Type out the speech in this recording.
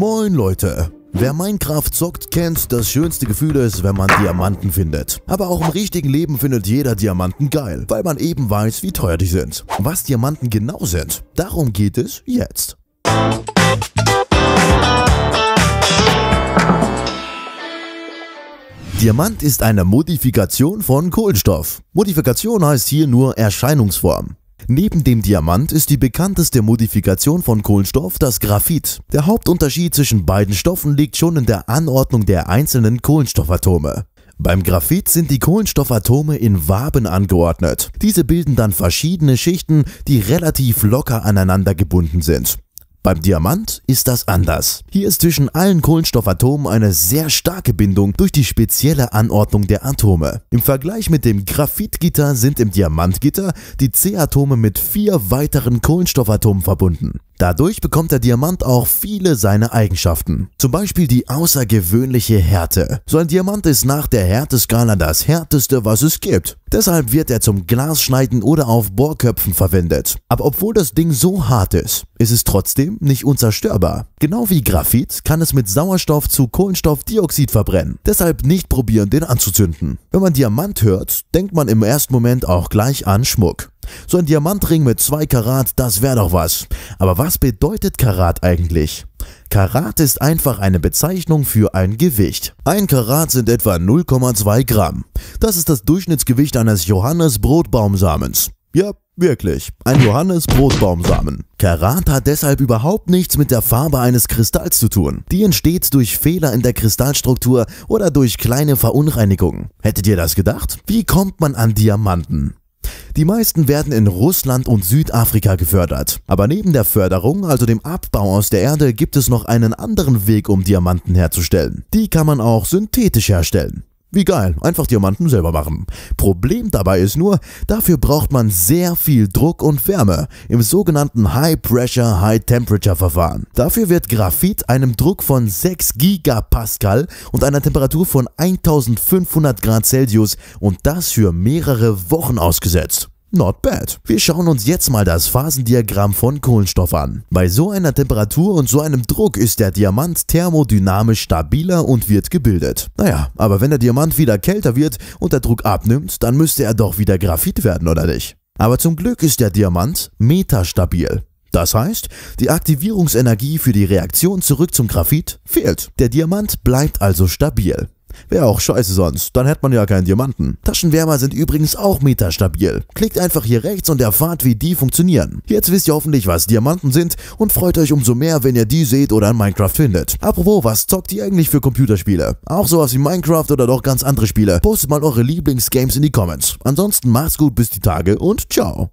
Moin Leute! Wer Minecraft zockt, kennt, das schönste Gefühl ist, wenn man Diamanten findet. Aber auch im richtigen Leben findet jeder Diamanten geil, weil man eben weiß, wie teuer die sind. Was Diamanten genau sind, darum geht es jetzt. Diamant ist eine Modifikation von Kohlenstoff. Modifikation heißt hier nur Erscheinungsform. Neben dem Diamant ist die bekannteste Modifikation von Kohlenstoff das Graphit. Der Hauptunterschied zwischen beiden Stoffen liegt schon in der Anordnung der einzelnen Kohlenstoffatome. Beim Graphit sind die Kohlenstoffatome in Waben angeordnet. Diese bilden dann verschiedene Schichten, die relativ locker aneinander gebunden sind. Beim Diamant ist das anders. Hier ist zwischen allen Kohlenstoffatomen eine sehr starke Bindung durch die spezielle Anordnung der Atome. Im Vergleich mit dem Graphitgitter sind im Diamantgitter die C-Atome mit vier weiteren Kohlenstoffatomen verbunden. Dadurch bekommt der Diamant auch viele seine Eigenschaften. Zum Beispiel die außergewöhnliche Härte. So ein Diamant ist nach der Härteskala das härteste, was es gibt. Deshalb wird er zum Glasschneiden oder auf Bohrköpfen verwendet. Aber obwohl das Ding so hart ist, ist es trotzdem nicht unzerstörbar. Genau wie Graphit kann es mit Sauerstoff zu Kohlenstoffdioxid verbrennen. Deshalb nicht probieren, den anzuzünden. Wenn man Diamant hört, denkt man im ersten Moment auch gleich an Schmuck. So ein Diamantring mit zwei Karat, das wäre doch was. Aber was bedeutet Karat eigentlich? Karat ist einfach eine Bezeichnung für ein Gewicht. Ein Karat sind etwa 0,2 Gramm. Das ist das Durchschnittsgewicht eines Johannes-Brotbaumsamens. Ja, wirklich. Ein Johannes-Brotbaumsamen. Karat hat deshalb überhaupt nichts mit der Farbe eines Kristalls zu tun. Die entsteht durch Fehler in der Kristallstruktur oder durch kleine Verunreinigungen. Hättet ihr das gedacht? Wie kommt man an Diamanten? Die meisten werden in Russland und Südafrika gefördert. Aber neben der Förderung, also dem Abbau aus der Erde, gibt es noch einen anderen Weg, um Diamanten herzustellen. Die kann man auch synthetisch herstellen. Wie geil, einfach Diamanten selber machen. Problem dabei ist nur, dafür braucht man sehr viel Druck und Wärme im sogenannten High-Pressure, High-Temperature-Verfahren. Dafür wird Graphit einem Druck von 6 Gigapascal und einer Temperatur von 1500 Grad Celsius und das für mehrere Wochen ausgesetzt. Not bad. Wir schauen uns jetzt mal das Phasendiagramm von Kohlenstoff an. Bei so einer Temperatur und so einem Druck ist der Diamant thermodynamisch stabiler und wird gebildet. Naja, aber wenn der Diamant wieder kälter wird und der Druck abnimmt, dann müsste er doch wieder Graphit werden, oder nicht? Aber zum Glück ist der Diamant metastabil. Das heißt, die Aktivierungsenergie für die Reaktion zurück zum Graphit fehlt. Der Diamant bleibt also stabil. Wäre auch scheiße sonst, dann hätte man ja keinen Diamanten. Taschenwärmer sind übrigens auch metastabil. Klickt einfach hier rechts und erfahrt, wie die funktionieren. Jetzt wisst ihr hoffentlich, was Diamanten sind und freut euch umso mehr, wenn ihr die seht oder in Minecraft findet. Apropos, was zockt ihr eigentlich für Computerspiele? Auch sowas wie Minecraft oder doch ganz andere Spiele? Postet mal eure Lieblingsgames in die Comments. Ansonsten macht's gut bis die Tage und ciao.